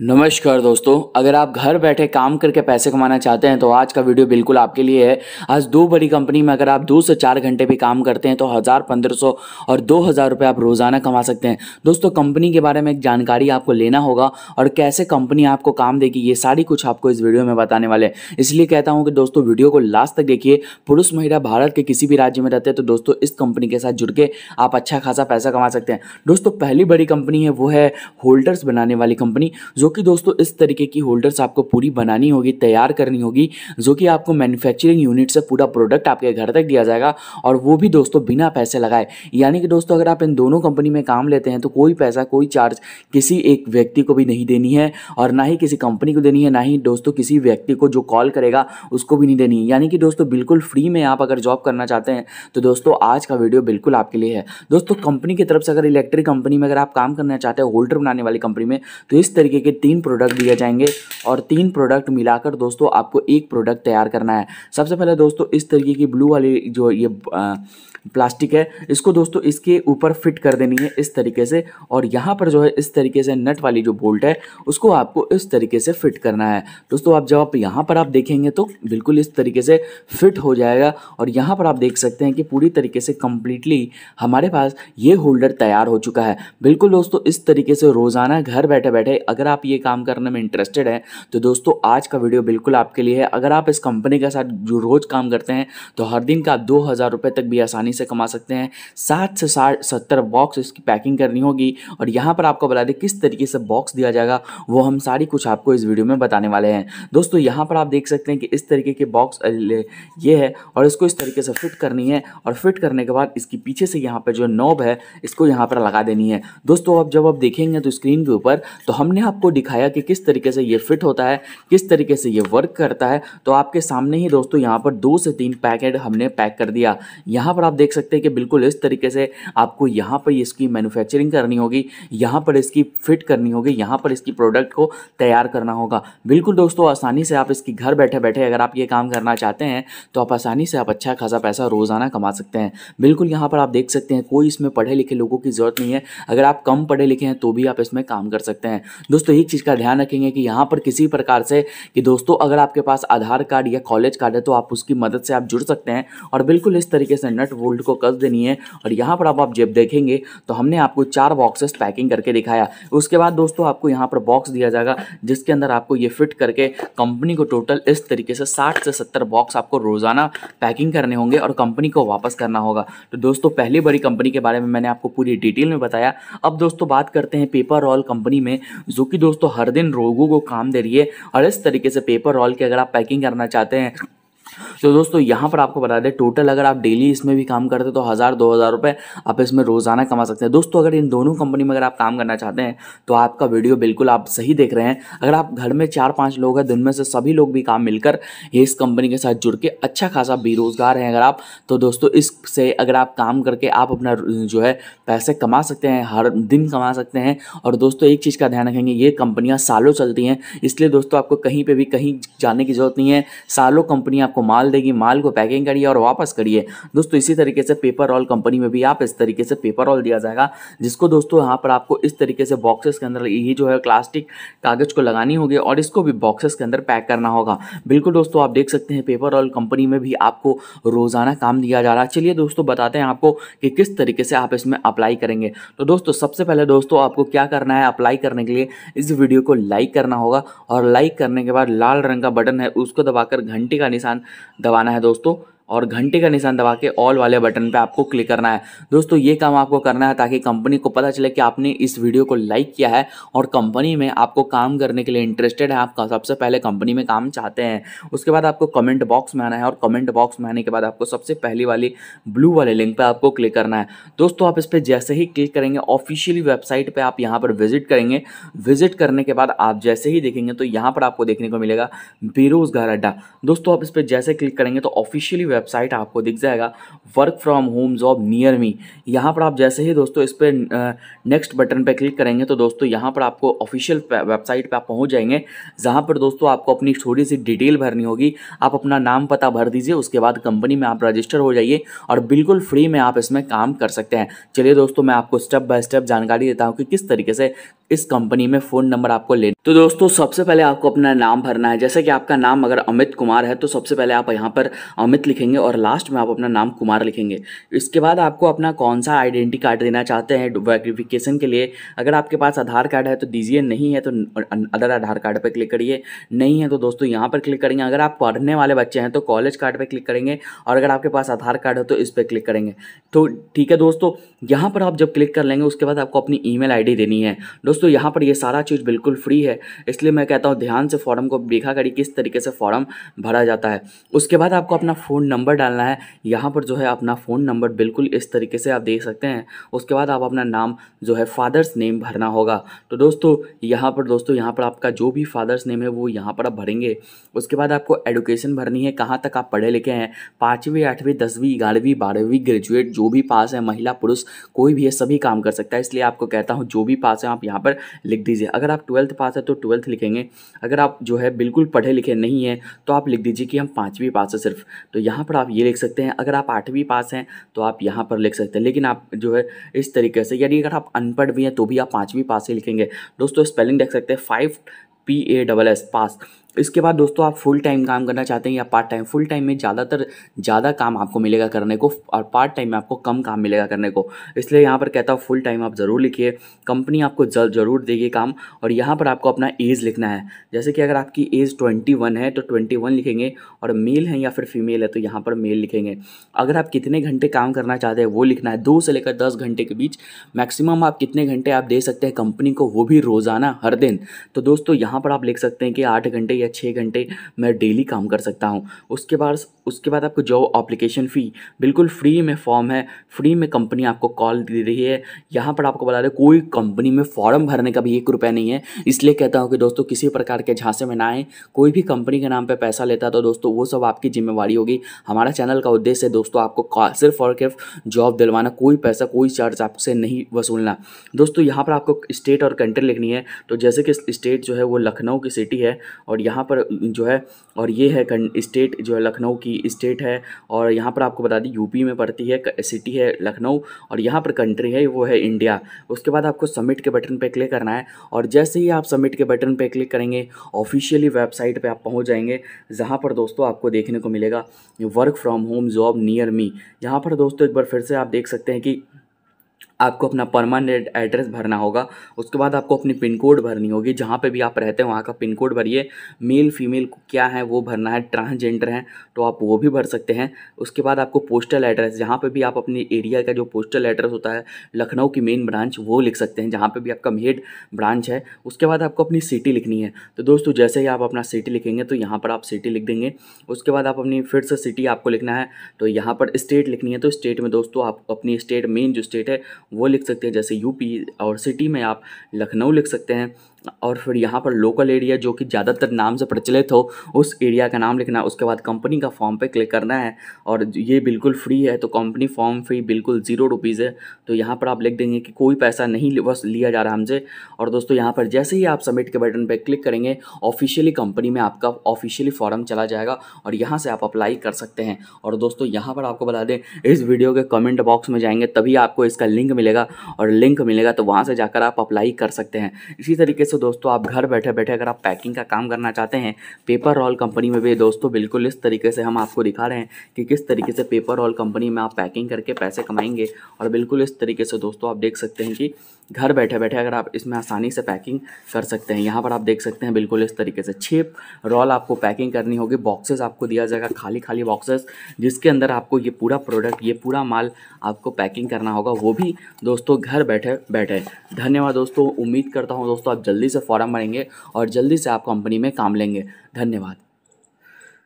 नमस्कार दोस्तों अगर आप घर बैठे काम करके पैसे कमाना चाहते हैं तो आज का वीडियो बिल्कुल आपके लिए है आज दो बड़ी कंपनी में अगर आप दो से चार घंटे भी काम करते हैं तो हज़ार पंद्रह सौ और दो हज़ार रुपये आप रोज़ाना कमा सकते हैं दोस्तों कंपनी के बारे में एक जानकारी आपको लेना होगा और कैसे कंपनी आपको काम देगी ये सारी कुछ आपको इस वीडियो में बताने वाले हैं इसलिए कहता हूँ कि दोस्तों वीडियो को लास्ट तक देखिए पुरुष महिला भारत के किसी भी राज्य में रहते हैं तो दोस्तों इस कंपनी के साथ जुड़ के आप अच्छा खासा पैसा कमा सकते हैं दोस्तों पहली बड़ी कंपनी है वो है होल्डर्स बनाने वाली कंपनी जो कि दोस्तों इस तरीके की होल्डर्स आपको पूरी बनानी होगी तैयार करनी होगी जो कि आपको मैन्युफैक्चरिंग यूनिट से पूरा प्रोडक्ट आपके घर तक दिया जाएगा और वो भी दोस्तों बिना पैसे लगाए यानी कि दोस्तों अगर आप इन दोनों कंपनी में काम लेते हैं तो कोई पैसा कोई चार्ज किसी एक व्यक्ति को भी नहीं देनी है और ना ही किसी कंपनी को देनी है ना ही दोस्तों किसी व्यक्ति को जो कॉल करेगा उसको भी नहीं देनी है यानी कि दोस्तों बिल्कुल फ्री में आप अगर जॉब करना चाहते हैं तो दोस्तों आज का वीडियो बिल्कुल आपके लिए है दोस्तों कंपनी की तरफ से अगर इलेक्ट्रिक कंपनी में अगर आप काम करना चाहते हैं होल्डर बनाने वाली कंपनी में तो इस तरीके के तीन प्रोडक्ट दिए जाएंगे और तीन प्रोडक्ट मिलाकर दोस्तों आपको एक प्रोडक्ट तैयार करना है सबसे पहले दोस्तों इस तरीके की ब्लू वाली जो ये प्लास्टिक है इसको दोस्तों इसके ऊपर फिट कर देनी है इस तरीके से और यहाँ पर जो है इस तरीके से नट वाली जो बोल्ट है उसको आपको इस तरीके से फिट करना है दोस्तों आप जब आप यहाँ पर आप देखेंगे तो बिल्कुल इस तरीके से फिट हो जाएगा और यहाँ पर आप देख सकते हैं कि पूरी तरीके से कम्प्लीटली हमारे पास ये होल्डर तैयार हो चुका है बिल्कुल दोस्तों इस तरीके से रोज़ाना घर बैठे बैठे अगर आप ये काम करने में इंटरेस्टेड है तो दोस्तों आज का वीडियो बिल्कुल आपके लिए है अगर आप इस कंपनी के साथ जो रोज़ काम करते हैं तो हर दिन का दो हज़ार रुपए तक भी आसानी से कमा सकते हैं सात से साठ सत्तर बॉक्स इसकी पैकिंग करनी होगी और यहां पर आपको बता दें किस तरीके से बॉक्स दिया जाएगा वो हम सारी कुछ आपको इस वीडियो में बताने वाले हैं दोस्तों यहां पर आप देख सकते हैं कि इस तरीके के बॉक्स ये है और इसको इस तरीके से फिट करनी है और फिट करने के बाद इसके पीछे से यहाँ पर जो नॉब है इसको यहाँ पर लगा देनी है दोस्तों अब जब आप देखेंगे तो स्क्रीन के ऊपर तो हमने आपको दिखाया कि किस तरीके से ये फिट होता है किस तरीके से ये वर्क करता है तो आपके सामने ही दोस्तों यहाँ पर दो से तीन पैकेट हमने पैक कर दिया यहाँ पर आप देख सकते हैं कि बिल्कुल इस तरीके से आपको यहाँ पर इसकी मैन्युफैक्चरिंग करनी होगी यहाँ पर इसकी फिट करनी होगी यहाँ पर इसकी प्रोडक्ट को तैयार करना होगा बिल्कुल दोस्तों आसानी से आप इसकी घर बैठे बैठे अगर आप ये काम करना चाहते हैं तो आप आसानी से आप अच्छा खासा पैसा रोज़ाना कमा सकते हैं बिल्कुल यहाँ पर आप देख सकते हैं कोई इसमें पढ़े लिखे लोगों की ज़रूरत नहीं है अगर आप कम पढ़े लिखे हैं तो भी आप इसमें काम कर सकते हैं दोस्तों ये चीज़ का ध्यान रखेंगे कि यहाँ पर किसी प्रकार से कि दोस्तों अगर आपके पास आधार कार्ड या कॉलेज कार्ड है तो आप उसकी मदद से आप जुड़ सकते हैं और बिल्कुल इस तरीके से नट वोल्ट को कस देनी है और यहाँ पर आप, आप जब देखेंगे तो हमने आपको चार बॉक्सेस पैकिंग करके दिखाया उसके बाद दोस्तों आपको यहाँ पर बॉक्स दिया जाएगा जिसके अंदर आपको ये फिट करके कंपनी को टोटल इस तरीके से साठ से सत्तर बॉक्स आपको रोज़ाना पैकिंग करने होंगे और कंपनी को वापस करना होगा तो दोस्तों पहली बड़ी कंपनी के बारे में मैंने आपको पूरी डिटेल में बताया अब दोस्तों बात करते हैं पेपर रॉल कंपनी में जो कि दोस्तों दोस्तों हर दिन रोगों को काम दे रही है और इस तरीके से पेपर रोल की अगर आप पैकिंग करना चाहते हैं तो दोस्तों यहाँ पर आपको बता दें टोटल अगर आप डेली इसमें भी काम करते तो हज़ार दो हज़ार रुपये आप इसमें रोज़ाना कमा सकते हैं दोस्तों अगर इन दोनों कंपनी में अगर आप काम करना चाहते हैं तो आपका वीडियो बिल्कुल आप सही देख रहे हैं अगर आप घर में चार पाँच लोग हैं दिन में से सभी लोग भी काम मिलकर इस कंपनी के साथ जुड़ के अच्छा खासा बेरोज़गार हैं अगर आप तो दोस्तों इससे अगर आप काम करके आप अपना जो है पैसे कमा सकते हैं हर दिन कमा सकते हैं और दोस्तों एक चीज़ का ध्यान रखेंगे ये कंपनियाँ सालों चलती हैं इसलिए दोस्तों आपको कहीं पर भी कहीं जाने की ज़रूरत नहीं है सालों कंपनी आपको आपको माल देगी माल को पैकिंग करिए और वापस करिए दोस्तों इसी तरीके से पेपर ऑल कंपनी में भी आप इस तरीके से पेपर ऑल दिया जाएगा जिसको दोस्तों यहाँ पर आपको इस तरीके से बॉक्सेस के अंदर यही जो है प्लास्टिक कागज को लगानी होगी और इसको भी बॉक्सेस के अंदर पैक करना होगा बिल्कुल दोस्तों आप देख सकते हैं पेपर ऑल कंपनी में भी आपको रोज़ाना काम दिया जा रहा है चलिए दोस्तों बताते हैं आपको कि किस तरीके से आप इसमें अप्लाई करेंगे तो दोस्तों सबसे पहले दोस्तों आपको क्या करना है अप्लाई करने के लिए इस वीडियो को लाइक करना होगा और लाइक करने के बाद लाल रंग का बटन है उसको दबाकर घंटी का निशान दबाना है दोस्तों और घंटे का निशान दबा के ऑल वाले बटन पे आपको क्लिक करना है दोस्तों ये काम आपको करना है ताकि कंपनी को पता चले कि आपने इस वीडियो को लाइक किया है और कंपनी में आपको काम करने के लिए इंटरेस्टेड है आप सबसे पहले कंपनी में काम चाहते हैं उसके बाद आपको कमेंट बॉक्स में आना है और कमेंट बॉक्स में आने के बाद आपको सबसे पहली वाली ब्लू वाले लिंक पर आपको क्लिक करना है दोस्तों आप इस पर जैसे ही क्लिक करेंगे ऑफिशियली वेबसाइट पर आप यहाँ पर विजिट करेंगे विजिट करने के बाद आप जैसे ही देखेंगे तो यहाँ पर आपको देखने को मिलेगा बेरोजगार अड्डा दोस्तों आप इस पर जैसे क्लिक करेंगे तो ऑफिशियली वेबसाइट आपको दिख जाएगा work from home job near me यहाँ पर आप जैसे ही दोस्तों इस पर नेक्स्ट बटन पर क्लिक करेंगे तो दोस्तों यहाँ पर आपको ऑफिशियल वेबसाइट पर आप पहुँच जाएंगे जहाँ पर दोस्तों आपको अपनी थोड़ी सी डिटेल भरनी होगी आप अपना नाम पता भर दीजिए उसके बाद कंपनी में आप रजिस्टर हो जाइए और बिल्कुल फ्री में आप इसमें काम कर सकते हैं चलिए दोस्तों मैं आपको स्टेप बाय स्टेप जानकारी देता हूँ कि किस तरीके से इस कंपनी में फ़ोन नंबर आपको लेना तो दोस्तों सबसे पहले आपको अपना नाम भरना है जैसे कि आपका नाम अगर अमित कुमार है तो सबसे पहले आप यहाँ पर अमित लिखेंगे और लास्ट में आप अपना नाम कुमार लिखेंगे इसके बाद आपको अपना कौन सा आइडेंटिटी कार्ड देना चाहते हैं वेरिफिकेशन के लिए अगर आपके पास आधार कार्ड है तो दीजिए नहीं है तो अदर आधार कार्ड पर क्लिक करिए नहीं है तो दोस्तों यहाँ पर क्लिक करेंगे अगर आप पढ़ने वाले बच्चे हैं तो कॉलेज कार्ड पर क्लिक करेंगे और अगर आपके पास आधार कार्ड हो तो इस पर क्लिक करेंगे तो ठीक है दोस्तों यहाँ पर आप जब क्लिक कर लेंगे उसके बाद आपको अपनी ई मेल देनी है दोस्तों यहाँ पर ये सारा चीज़ बिल्कुल फ्री है इसलिए मैं कहता हूँ ध्यान से फॉर्म को देखा करिए किस तरीके से फॉर्म भरा जाता है उसके बाद आपको अपना फ़ोन नंबर डालना है यहाँ पर जो है अपना फ़ोन नंबर बिल्कुल इस तरीके से आप देख सकते हैं उसके बाद आप अपना नाम जो है फादर्स नेम भरना होगा तो दोस्तों यहाँ पर दोस्तों यहाँ पर आपका जो भी फादर्स नेम है वो यहाँ पर आप भरेंगे उसके बाद आपको एडुकेशन भरनी है कहाँ तक आप पढ़े लिखे हैं पाँचवीं आठवीं दसवीं ग्यारहवीं बारहवीं ग्रेजुएट जो भी पास है महिला पुरुष कोई भी है सभी काम कर सकता है इसलिए आपको कहता हूँ जो भी पास है आप यहाँ पर लिख दीजिए अगर आप ट्वेल्थ पास है तो ट्वेल्थ लिखेंगे अगर आप जो है बिल्कुल पढ़े लिखे नहीं हैं तो आप लिख दीजिए कि हम पाँचवीं पास है सिर्फ तो यहाँ पर आप ये लिख सकते हैं अगर आप आठवीं पास हैं तो आप यहाँ पर लिख सकते हैं लेकिन आप जो है इस तरीके से यानी अगर आप अनपढ़ भी हैं तो भी आप पाँचवीं पास ही लिखेंगे दोस्तों स्पेलिंग देख सकते हैं five P A double S pass इसके बाद दोस्तों आप फुल टाइम काम करना चाहते हैं या पार्ट टाइम फुल टाइम में ज़्यादातर ज़्यादा काम आपको मिलेगा करने को और पार्ट टाइम में आपको कम काम मिलेगा करने को इसलिए यहाँ पर कहता हूँ फुल टाइम आप ज़रूर लिखिए कंपनी आपको ज़रूर देगी काम और यहाँ पर आपको अपना एज लिखना है जैसे कि अगर आपकी एज ट्वेंटी वन है तो ट्वेंटी वन लिखेंगे और मेल है या फिर फीमेल है तो यहाँ पर मेल लिखेंगे अगर आप कितने घंटे काम करना चाहते हैं वो लिखना है दो से लेकर दस घंटे के बीच मैक्सिमम आप कितने घंटे आप दे सकते हैं कंपनी को वो भी रोज़ाना हर दिन तो दोस्तों यहाँ पर आप लिख सकते हैं कि आठ घंटे या या छः घंटे मैं डेली काम कर सकता हूँ उसके बाद उसके बाद आपको जॉब अप्लीकेशन फ़ी बिल्कुल फ्री में फॉर्म है फ्री में कंपनी आपको कॉल दे रही है यहाँ पर आपको बता रहे कोई कंपनी में फॉर्म भरने का भी एक रुपया नहीं है इसलिए कहता हूँ कि दोस्तों किसी प्रकार के झांसे में ना आए कोई भी कंपनी के नाम पर पैसा लेता तो दोस्तों वो सब आपकी जिम्मेवारी होगी हमारा चैनल का उद्देश्य है दोस्तों आपको सिर्फ और सिर्फ जॉब दिलवाना कोई पैसा कोई चार्ज आपसे नहीं वसूलना दोस्तों यहाँ पर आपको स्टेट और कंट्री लिखनी है तो जैसे कि स्टेट जो है वो लखनऊ की सिटी है और यहाँ पर जो है और ये है स्टेट जो है लखनऊ की स्टेट है और यहाँ पर आपको बता दी यूपी में पड़ती है सिटी है लखनऊ और यहाँ पर कंट्री है वो है इंडिया उसके बाद आपको सबमिट के बटन पर क्लिक करना है और जैसे ही आप सबमिट के बटन पर क्लिक करेंगे ऑफिशियली वेबसाइट पर आप पहुँच जाएंगे जहाँ पर दोस्तों आपको देखने को मिलेगा work from home job near me यहाँ पर दोस्तों एक बार फिर से आप देख सकते हैं कि आपको अपना परमानेंट एड्रेस भरना होगा उसके बाद आपको अपनी पिन कोड भरनी होगी जहाँ पे भी आप रहते हैं वहाँ का पिन कोड भरिए मेल फीमेल क्या है वो भरना है ट्रांसजेंडर हैं तो आप वो भी भर सकते हैं उसके बाद आपको पोस्टल एड्रेस जहाँ पर भी आप अपने एरिया का जो पोस्टल एड्रेस होता है लखनऊ की मेन ब्रांच वो लिख सकते हैं जहाँ पर भी आपका मेड ब्रांच है उसके बाद आपको अपनी सिटी लिखनी है तो दोस्तों जैसे ही आप अपना सिटी लिखेंगे तो यहाँ पर आप सिटी लिख देंगे उसके बाद आप अपनी फिर से सिटी आपको लिखना है तो यहाँ पर स्टेट लिखनी है तो स्टेट में दोस्तों आप अपनी स्टेट मेन जो स्टेट है वो लिख सकते हैं जैसे यूपी और सिटी में आप लखनऊ लिख सकते हैं और फिर यहाँ पर लोकल एरिया जो कि ज़्यादातर नाम से प्रचलित हो उस एरिया का नाम लिखना है उसके बाद कंपनी का फॉर्म पे क्लिक करना है और ये बिल्कुल फ्री है तो कंपनी फॉर्म फी बिल्कुल ज़ीरो रुपीज़ है तो यहाँ पर आप लिख देंगे कि कोई पैसा नहीं बस लिया जा रहा हमसे और दोस्तों यहाँ पर जैसे ही आप सबमिट के बटन पर क्लिक करेंगे ऑफिशियली कंपनी में आपका ऑफिशियली फॉर्म चला जाएगा और यहाँ से आप अप्लाई कर सकते हैं और दोस्तों यहाँ पर आपको बता दें इस वीडियो के कमेंट बॉक्स में जाएंगे तभी आपको इसका लिंक मिलेगा और लिंक मिलेगा तो वहाँ से जाकर आप अप्लाई कर सकते हैं इसी तरीके से दोस्तों आप घर बैठे बैठे अगर आप पैकिंग का काम करना चाहते हैं पेपर रॉल कंपनी में भी दोस्तों बिल्कुल इस तरीके से हम आपको दिखा रहे हैं कि किस तरीके से पेपर रॉल कंपनी में आप पैकिंग करके पैसे कमाएंगे और बिल्कुल इस तरीके से दोस्तों आप देख सकते हैं कि घर बैठे बैठे अगर आप इसमें आसानी से पैकिंग कर सकते हैं यहाँ पर आप देख सकते हैं बिल्कुल इस तरीके से छः रॉल आपको पैकिंग करनी होगी बॉक्सेस आपको दिया जाएगा खाली खाली बॉक्सेस जिसके अंदर आपको ये पूरा प्रोडक्ट ये पूरा माल आपको पैकिंग करना होगा वो भी दोस्तों घर बैठे बैठे धन्यवाद दोस्तों उम्मीद करता हूँ दोस्तों आप जल्दी जल्दी से फॉर्म भरेंगे और जल्दी से आप कंपनी में काम लेंगे धन्यवाद